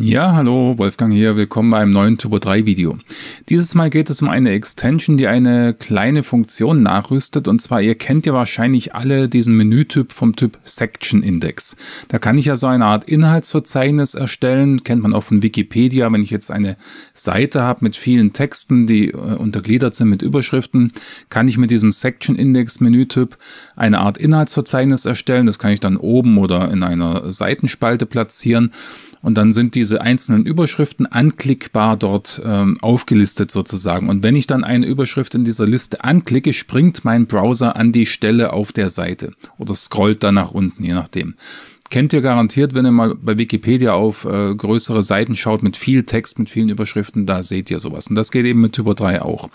Ja, hallo, Wolfgang hier, willkommen bei einem neuen Turbo 3 Video. Dieses Mal geht es um eine Extension, die eine kleine Funktion nachrüstet und zwar, ihr kennt ja wahrscheinlich alle diesen Menütyp vom Typ Section Index. Da kann ich ja so eine Art Inhaltsverzeichnis erstellen, kennt man auch von Wikipedia, wenn ich jetzt eine Seite habe mit vielen Texten, die äh, untergliedert sind mit Überschriften, kann ich mit diesem Section Index Menütyp eine Art Inhaltsverzeichnis erstellen, das kann ich dann oben oder in einer Seitenspalte platzieren und dann sind diese einzelnen Überschriften anklickbar dort ähm, aufgelistet sozusagen. Und wenn ich dann eine Überschrift in dieser Liste anklicke, springt mein Browser an die Stelle auf der Seite oder scrollt dann nach unten, je nachdem kennt ihr garantiert, wenn ihr mal bei Wikipedia auf äh, größere Seiten schaut mit viel Text, mit vielen Überschriften, da seht ihr sowas. Und das geht eben mit Typo 3 auch.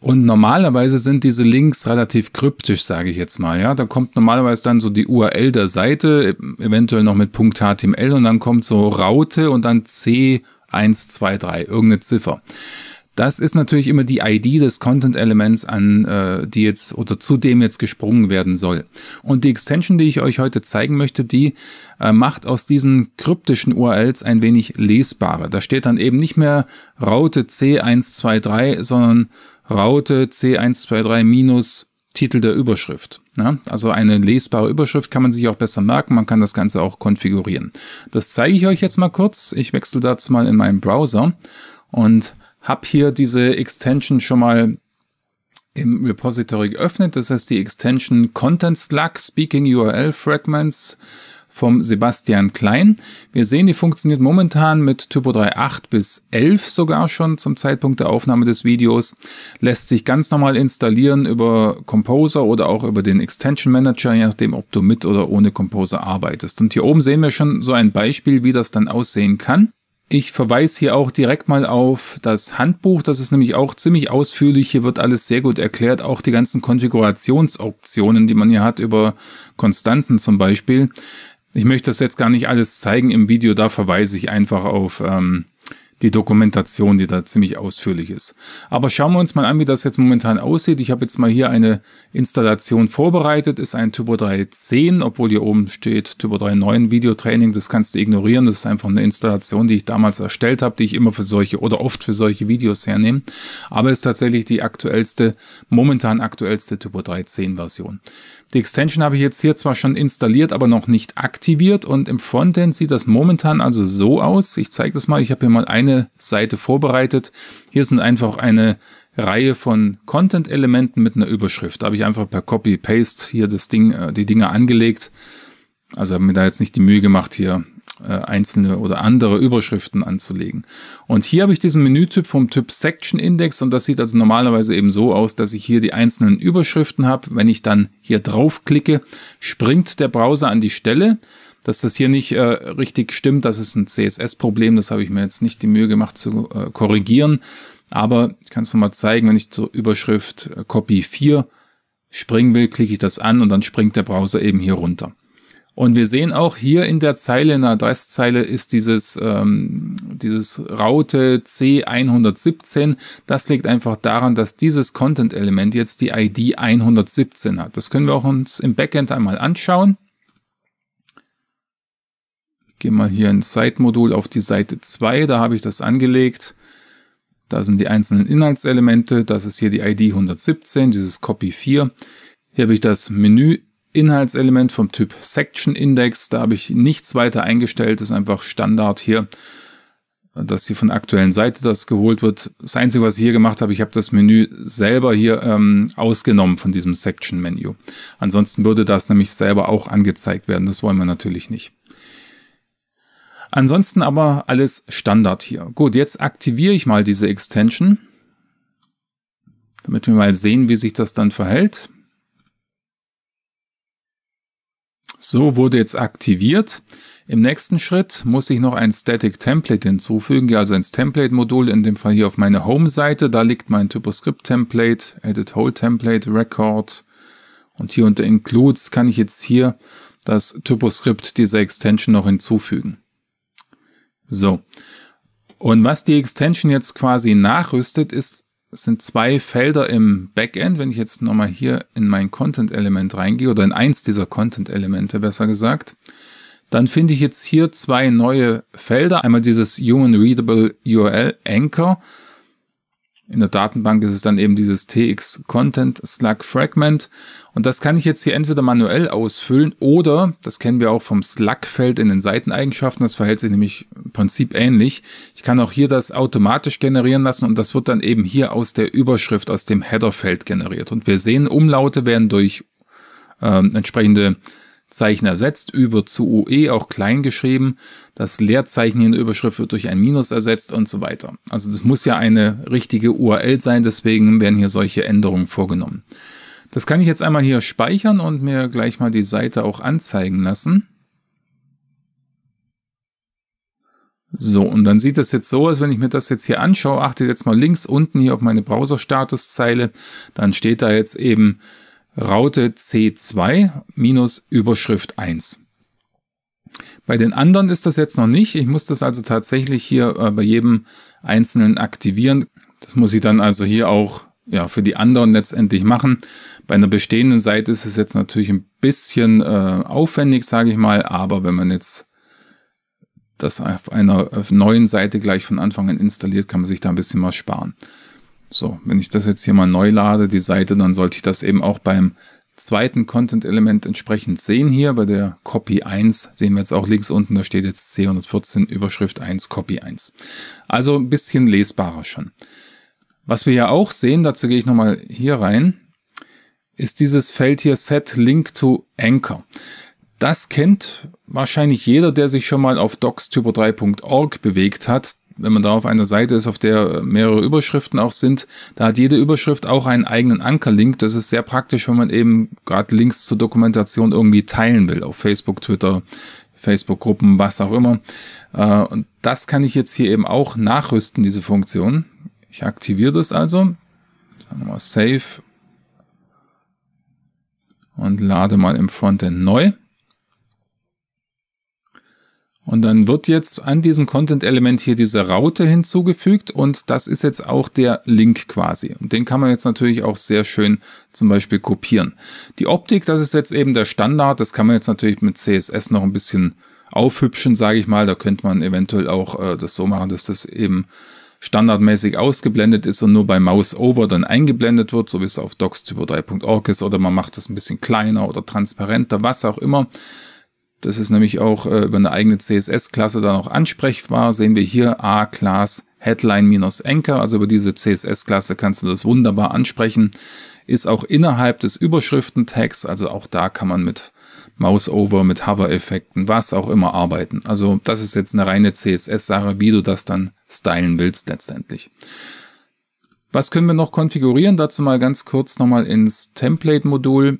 Und normalerweise sind diese Links relativ kryptisch, sage ich jetzt mal. Ja, da kommt normalerweise dann so die URL der Seite, eventuell noch mit .html und dann kommt so Raute und dann C123, irgendeine Ziffer. Das ist natürlich immer die ID des Content-Elements, an äh, die jetzt oder zu dem jetzt gesprungen werden soll. Und die Extension, die ich euch heute zeigen möchte, die äh, macht aus diesen kryptischen URLs ein wenig lesbare. Da steht dann eben nicht mehr Raute C123, sondern Raute C123 minus Titel der Überschrift. Ja, ne? also eine lesbare Überschrift kann man sich auch besser merken. Man kann das Ganze auch konfigurieren. Das zeige ich euch jetzt mal kurz. Ich wechsle dazu mal in meinen Browser und habe hier diese Extension schon mal im Repository geöffnet. Das heißt die Extension Content Slug Speaking URL Fragments vom Sebastian Klein. Wir sehen, die funktioniert momentan mit Typo 3.8 bis 11 sogar schon zum Zeitpunkt der Aufnahme des Videos. Lässt sich ganz normal installieren über Composer oder auch über den Extension Manager, je nachdem, ob du mit oder ohne Composer arbeitest. Und hier oben sehen wir schon so ein Beispiel, wie das dann aussehen kann. Ich verweise hier auch direkt mal auf das Handbuch. Das ist nämlich auch ziemlich ausführlich. Hier wird alles sehr gut erklärt. Auch die ganzen Konfigurationsoptionen, die man hier hat über Konstanten zum Beispiel. Ich möchte das jetzt gar nicht alles zeigen im Video. Da verweise ich einfach auf ähm, die Dokumentation, die da ziemlich ausführlich ist. Aber schauen wir uns mal an, wie das jetzt momentan aussieht. Ich habe jetzt mal hier eine Installation vorbereitet, ist ein Typo 3.10, obwohl hier oben steht Typo 3.9 Videotraining, das kannst du ignorieren, das ist einfach eine Installation, die ich damals erstellt habe, die ich immer für solche oder oft für solche Videos hernehme, aber ist tatsächlich die aktuellste, momentan aktuellste Typo 3.10 Version. Die Extension habe ich jetzt hier zwar schon installiert, aber noch nicht aktiviert und im Frontend sieht das momentan also so aus. Ich zeige das mal. Ich habe hier mal eine Seite vorbereitet. Hier sind einfach eine Reihe von Content-Elementen mit einer Überschrift. Da habe ich einfach per Copy-Paste hier das Ding, äh, die Dinge angelegt. Also habe mir da jetzt nicht die Mühe gemacht, hier äh, einzelne oder andere Überschriften anzulegen. Und hier habe ich diesen Menütyp vom Typ Section Index und das sieht also normalerweise eben so aus, dass ich hier die einzelnen Überschriften habe. Wenn ich dann hier draufklicke, springt der Browser an die Stelle. Dass das hier nicht äh, richtig stimmt, das ist ein CSS-Problem, das habe ich mir jetzt nicht die Mühe gemacht zu äh, korrigieren. Aber ich kann es nochmal zeigen, wenn ich zur Überschrift äh, Copy 4 springen will, klicke ich das an und dann springt der Browser eben hier runter. Und wir sehen auch hier in der Zeile, in der Adresszeile ist dieses, ähm, dieses Raute C117. Das liegt einfach daran, dass dieses Content-Element jetzt die ID 117 hat. Das können wir auch uns im Backend einmal anschauen. Gehe mal hier ins Site-Modul auf die Seite 2, da habe ich das angelegt. Da sind die einzelnen Inhaltselemente, das ist hier die ID 117, dieses Copy 4. Hier habe ich das Menü Inhaltselement vom Typ Section Index. Da habe ich nichts weiter eingestellt, das ist einfach Standard hier, dass hier von der aktuellen Seite das geholt wird. Das Einzige, was ich hier gemacht habe, ich habe das Menü selber hier ähm, ausgenommen von diesem section Menu. Ansonsten würde das nämlich selber auch angezeigt werden. Das wollen wir natürlich nicht. Ansonsten aber alles Standard hier. Gut, jetzt aktiviere ich mal diese Extension, damit wir mal sehen, wie sich das dann verhält. So wurde jetzt aktiviert. Im nächsten Schritt muss ich noch ein Static Template hinzufügen, gehe also ins Template-Modul, in dem Fall hier auf meine Home-Seite. Da liegt mein TypoScript-Template, Edit Whole Template, Record. Und hier unter Includes kann ich jetzt hier das TypoScript dieser Extension noch hinzufügen. So. Und was die Extension jetzt quasi nachrüstet, ist es sind zwei Felder im Backend. Wenn ich jetzt nochmal hier in mein Content-Element reingehe oder in eins dieser Content-Elemente besser gesagt, dann finde ich jetzt hier zwei neue Felder. Einmal dieses Human Readable URL Anchor in der Datenbank ist es dann eben dieses TX Content Slug Fragment. Und das kann ich jetzt hier entweder manuell ausfüllen oder, das kennen wir auch vom Slug-Feld in den Seiteneigenschaften, das verhält sich nämlich im Prinzip ähnlich. Ich kann auch hier das automatisch generieren lassen und das wird dann eben hier aus der Überschrift, aus dem Header-Feld generiert. Und wir sehen, Umlaute werden durch ähm, entsprechende Zeichen ersetzt, über zu UE auch klein geschrieben, das Leerzeichen in der Überschrift wird durch ein Minus ersetzt und so weiter. Also das muss ja eine richtige URL sein, deswegen werden hier solche Änderungen vorgenommen. Das kann ich jetzt einmal hier speichern und mir gleich mal die Seite auch anzeigen lassen. So, und dann sieht das jetzt so aus, wenn ich mir das jetzt hier anschaue, achtet jetzt mal links unten hier auf meine Browser-Statuszeile, dann steht da jetzt eben Raute C2 minus Überschrift 1. Bei den anderen ist das jetzt noch nicht. Ich muss das also tatsächlich hier äh, bei jedem einzelnen aktivieren. Das muss ich dann also hier auch ja, für die anderen letztendlich machen. Bei einer bestehenden Seite ist es jetzt natürlich ein bisschen äh, aufwendig, sage ich mal. Aber wenn man jetzt das auf einer neuen Seite gleich von Anfang an installiert, kann man sich da ein bisschen was sparen. So, wenn ich das jetzt hier mal neu lade, die Seite, dann sollte ich das eben auch beim zweiten Content-Element entsprechend sehen hier. Bei der Copy 1 sehen wir jetzt auch links unten, da steht jetzt C114 Überschrift 1 Copy 1. Also ein bisschen lesbarer schon. Was wir ja auch sehen, dazu gehe ich nochmal hier rein, ist dieses Feld hier Set Link to Anchor. Das kennt wahrscheinlich jeder, der sich schon mal auf docstyper 3org bewegt hat wenn man da auf einer Seite ist, auf der mehrere Überschriften auch sind, da hat jede Überschrift auch einen eigenen Ankerlink. Das ist sehr praktisch, wenn man eben gerade Links zur Dokumentation irgendwie teilen will, auf Facebook, Twitter, Facebook-Gruppen, was auch immer. Äh, und das kann ich jetzt hier eben auch nachrüsten, diese Funktion. Ich aktiviere das also. Sagen wir mal Save und lade mal im Frontend neu. Und dann wird jetzt an diesem Content-Element hier diese Raute hinzugefügt und das ist jetzt auch der Link quasi. Und den kann man jetzt natürlich auch sehr schön zum Beispiel kopieren. Die Optik, das ist jetzt eben der Standard. Das kann man jetzt natürlich mit CSS noch ein bisschen aufhübschen, sage ich mal. Da könnte man eventuell auch äh, das so machen, dass das eben standardmäßig ausgeblendet ist und nur bei Mouse Over dann eingeblendet wird, so wie es auf docs 3.org ist. Oder man macht das ein bisschen kleiner oder transparenter, was auch immer. Das ist nämlich auch äh, über eine eigene CSS-Klasse dann auch ansprechbar. Sehen wir hier A-Class Headline-Anchor. Also über diese CSS-Klasse kannst du das wunderbar ansprechen. Ist auch innerhalb des Überschriftentags, also auch da kann man mit Mouse-Over, mit Hover-Effekten, was auch immer arbeiten. Also das ist jetzt eine reine CSS-Sache, wie du das dann stylen willst letztendlich. Was können wir noch konfigurieren? Dazu mal ganz kurz nochmal ins Template-Modul.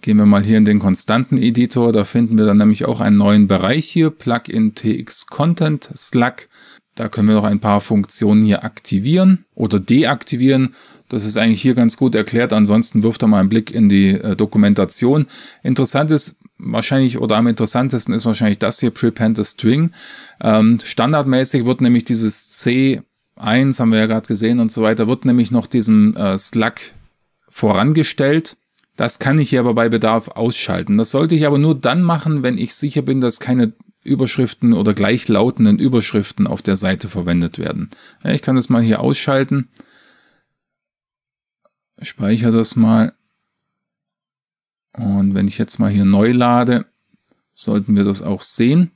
Gehen wir mal hier in den konstanten Editor, da finden wir dann nämlich auch einen neuen Bereich hier, Plugin TX Content Slack. Da können wir noch ein paar Funktionen hier aktivieren oder deaktivieren. Das ist eigentlich hier ganz gut erklärt. Ansonsten wirft da mal einen Blick in die äh, Dokumentation. Interessant ist wahrscheinlich oder am interessantesten ist wahrscheinlich das hier, Prepend a String. Ähm, standardmäßig wird nämlich dieses C 1 haben wir ja gerade gesehen und so weiter, wird nämlich noch diesem äh, Slack vorangestellt. Das kann ich hier aber bei Bedarf ausschalten. Das sollte ich aber nur dann machen, wenn ich sicher bin, dass keine Überschriften oder gleichlautenden Überschriften auf der Seite verwendet werden. Ja, ich kann das mal hier ausschalten. Speichere das mal. Und wenn ich jetzt mal hier neu lade, sollten wir das auch sehen.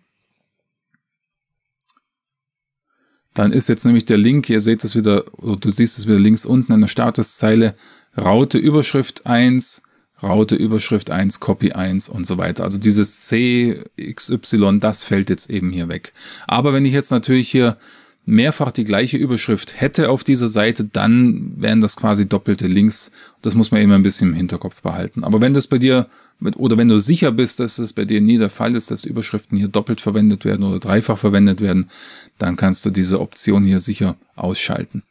Dann ist jetzt nämlich der Link, ihr seht es wieder, oder du siehst es wieder links unten in der Statuszeile, Raute Überschrift 1, Raute Überschrift 1, Copy 1 und so weiter. Also dieses C, X, Y, das fällt jetzt eben hier weg. Aber wenn ich jetzt natürlich hier mehrfach die gleiche Überschrift hätte auf dieser Seite, dann wären das quasi doppelte Links. Das muss man immer ein bisschen im Hinterkopf behalten. Aber wenn das bei dir, oder wenn du sicher bist, dass das bei dir nie der Fall ist, dass Überschriften hier doppelt verwendet werden oder dreifach verwendet werden, dann kannst du diese Option hier sicher ausschalten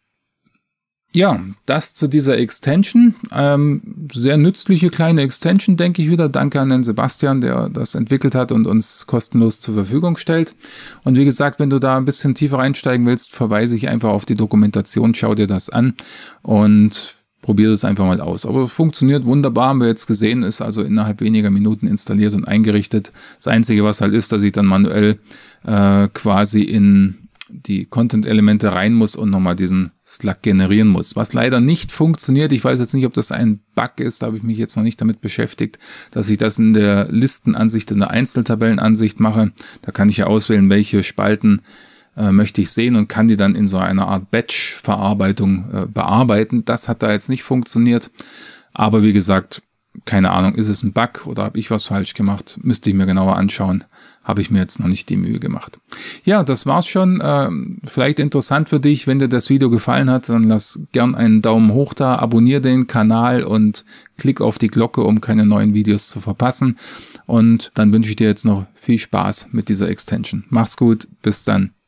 ja, das zu dieser Extension. Ähm, sehr nützliche kleine Extension, denke ich wieder. Danke an den Sebastian, der das entwickelt hat und uns kostenlos zur Verfügung stellt. Und wie gesagt, wenn du da ein bisschen tiefer einsteigen willst, verweise ich einfach auf die Dokumentation, schau dir das an und probiere das einfach mal aus. Aber funktioniert wunderbar, haben wir jetzt gesehen, ist also innerhalb weniger Minuten installiert und eingerichtet. Das Einzige, was halt ist, dass ich dann manuell äh, quasi in die Content-Elemente rein muss und nochmal diesen Slack generieren muss. Was leider nicht funktioniert, ich weiß jetzt nicht, ob das ein Bug ist, da habe ich mich jetzt noch nicht damit beschäftigt, dass ich das in der Listenansicht, in der Einzeltabellenansicht mache. Da kann ich ja auswählen, welche Spalten äh, möchte ich sehen und kann die dann in so einer Art Batch-Verarbeitung äh, bearbeiten. Das hat da jetzt nicht funktioniert, aber wie gesagt, keine Ahnung, ist es ein Bug oder habe ich was falsch gemacht? Müsste ich mir genauer anschauen habe ich mir jetzt noch nicht die Mühe gemacht. Ja, das war's schon. Ähm, vielleicht interessant für dich, wenn dir das Video gefallen hat, dann lass gern einen Daumen hoch da, abonniere den Kanal und klick auf die Glocke, um keine neuen Videos zu verpassen. Und dann wünsche ich dir jetzt noch viel Spaß mit dieser Extension. Mach's gut, bis dann.